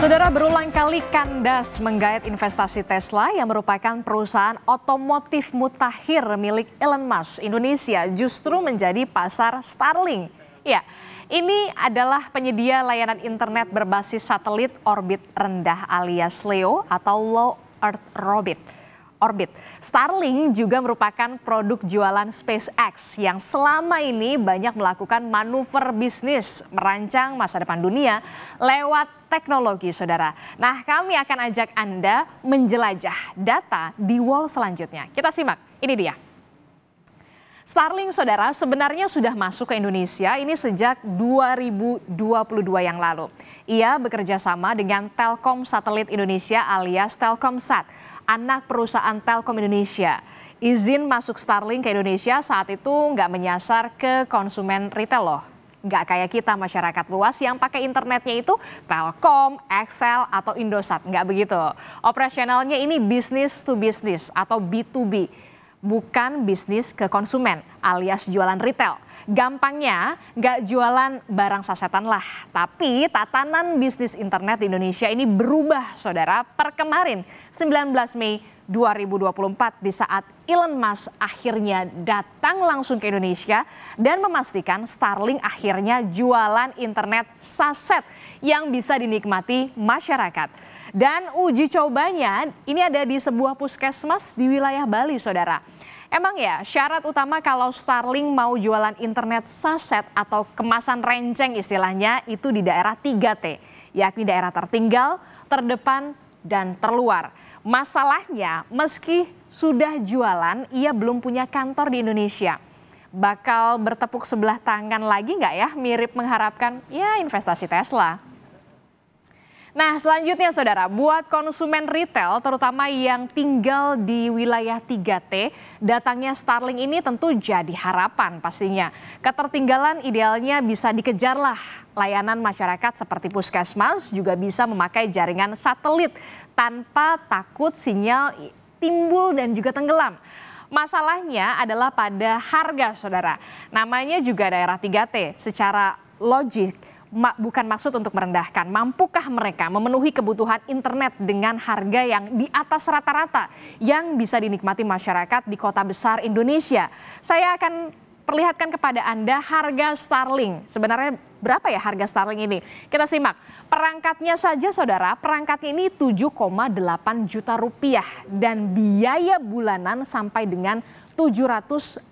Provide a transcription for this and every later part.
Saudara berulang kali kandas menggait investasi Tesla yang merupakan perusahaan otomotif mutakhir milik Elon Musk. Indonesia justru menjadi pasar Starlink. Ya, ini adalah penyedia layanan internet berbasis satelit orbit rendah alias LEO atau Low Earth Orbit orbit. Starlink juga merupakan produk jualan SpaceX yang selama ini banyak melakukan manuver bisnis merancang masa depan dunia lewat teknologi saudara. Nah kami akan ajak Anda menjelajah data di wall selanjutnya. Kita simak, ini dia. Starlink saudara sebenarnya sudah masuk ke Indonesia ini sejak 2022 yang lalu. Ia bekerja sama dengan Telkom Satelit Indonesia alias Telkomsat anak perusahaan Telkom Indonesia. Izin masuk Starlink ke Indonesia saat itu nggak menyasar ke konsumen retail loh. Nggak kayak kita masyarakat luas yang pakai internetnya itu Telkom, Excel, atau Indosat. Nggak begitu. Operasionalnya ini bisnis to bisnis atau B2B bukan bisnis ke konsumen alias jualan retail. Gampangnya nggak jualan barang sasetan lah. Tapi tatanan bisnis internet di Indonesia ini berubah saudara per kemarin 19 Mei 2024 di saat Elon Musk akhirnya datang langsung ke Indonesia dan memastikan Starlink akhirnya jualan internet saset yang bisa dinikmati masyarakat. Dan uji cobanya ini ada di sebuah puskesmas di wilayah Bali, saudara. Emang ya, syarat utama kalau Starling mau jualan internet saset atau kemasan renceng istilahnya itu di daerah 3T, yakni daerah tertinggal, terdepan, dan terluar. Masalahnya, meski sudah jualan, ia belum punya kantor di Indonesia. Bakal bertepuk sebelah tangan lagi nggak ya, mirip mengharapkan ya investasi Tesla. Nah selanjutnya saudara, buat konsumen retail terutama yang tinggal di wilayah 3T, datangnya Starlink ini tentu jadi harapan pastinya. Ketertinggalan idealnya bisa dikejarlah. Layanan masyarakat seperti puskesmas juga bisa memakai jaringan satelit tanpa takut sinyal timbul dan juga tenggelam. Masalahnya adalah pada harga, saudara. Namanya juga daerah 3T. Secara logik, ma bukan maksud untuk merendahkan. Mampukah mereka memenuhi kebutuhan internet dengan harga yang di atas rata-rata yang bisa dinikmati masyarakat di kota besar Indonesia? Saya akan perlihatkan kepada Anda harga Starlink. Sebenarnya berapa ya harga Starlink ini? Kita simak. Perangkatnya saja saudara, perangkatnya ini 7,8 juta rupiah dan biaya bulanan sampai dengan 750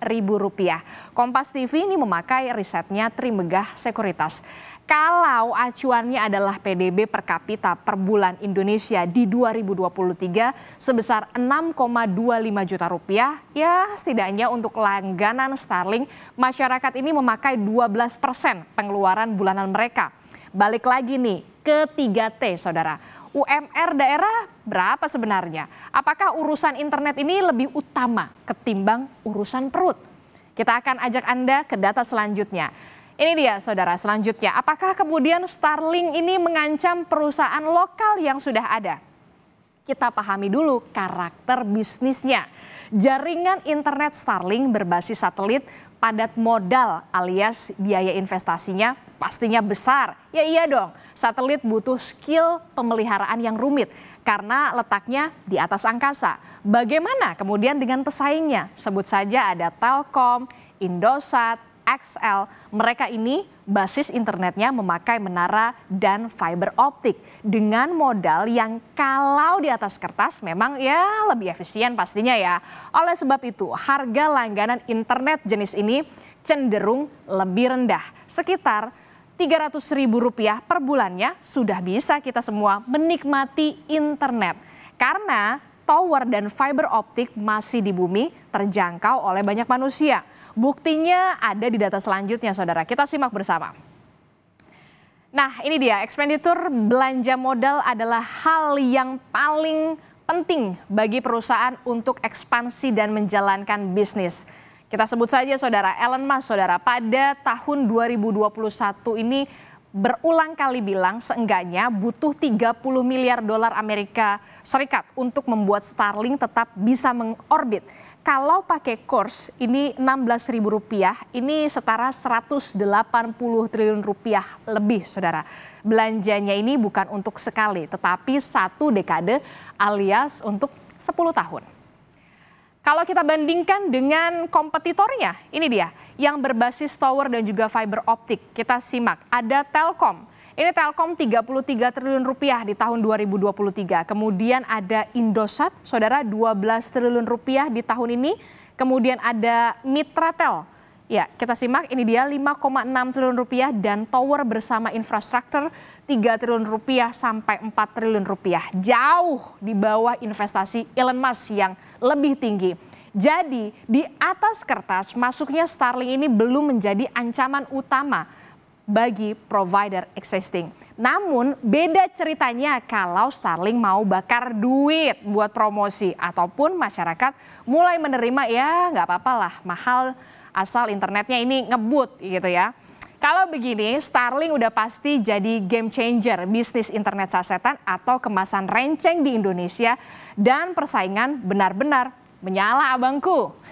ribu rupiah. Kompas TV ini memakai risetnya Trimegah Sekuritas kalau acuannya adalah PDB per kapita per bulan Indonesia di 2023 sebesar 6,25 juta rupiah, ya setidaknya untuk langganan Starlink, masyarakat ini memakai 12 persen pengeluaran bulanan mereka. Balik lagi nih ke 3T saudara. UMR daerah berapa sebenarnya? Apakah urusan internet ini lebih utama ketimbang urusan perut? Kita akan ajak Anda ke data selanjutnya. Ini dia saudara selanjutnya, apakah kemudian Starlink ini mengancam perusahaan lokal yang sudah ada? Kita pahami dulu karakter bisnisnya. Jaringan internet Starlink berbasis satelit padat modal alias biaya investasinya pastinya besar. Ya iya dong, satelit butuh skill pemeliharaan yang rumit karena letaknya di atas angkasa. Bagaimana kemudian dengan pesaingnya? Sebut saja ada Telkom, Indosat, XL. Mereka ini basis internetnya memakai menara dan fiber optik dengan modal yang kalau di atas kertas memang ya lebih efisien pastinya ya. Oleh sebab itu, harga langganan internet jenis ini cenderung lebih rendah, sekitar Rp300.000 per bulannya sudah bisa kita semua menikmati internet. Karena tower dan fiber optik masih di bumi terjangkau oleh banyak manusia. Buktinya ada di data selanjutnya saudara, kita simak bersama. Nah ini dia, ekspenditur belanja modal adalah hal yang paling penting bagi perusahaan untuk ekspansi dan menjalankan bisnis. Kita sebut saja saudara Elon Musk saudara pada tahun 2021 ini berulang kali bilang seenggaknya butuh 30 miliar dolar Amerika Serikat untuk membuat Starlink tetap bisa mengorbit. Kalau pakai kurs ini 16 ribu rupiah, ini setara 180 triliun rupiah lebih saudara. Belanjanya ini bukan untuk sekali tetapi satu dekade alias untuk 10 tahun. Kalau kita bandingkan dengan kompetitornya, ini dia yang berbasis tower dan juga fiber optik. Kita simak, ada Telkom. Ini Telkom 33 triliun rupiah di tahun 2023. Kemudian ada Indosat, saudara 12 triliun rupiah di tahun ini. Kemudian ada Mitratel Ya, kita simak ini dia 5,6 triliun rupiah dan tower bersama infrastruktur 3 triliun rupiah sampai 4 triliun rupiah. Jauh di bawah investasi Elon Musk yang lebih tinggi. Jadi di atas kertas masuknya Starlink ini belum menjadi ancaman utama bagi provider existing. Namun beda ceritanya kalau Starlink mau bakar duit buat promosi ataupun masyarakat mulai menerima ya nggak apa-apa lah mahal asal internetnya ini ngebut gitu ya. Kalau begini, Starlink udah pasti jadi game changer bisnis internet sasetan atau kemasan renceng di Indonesia dan persaingan benar-benar menyala abangku.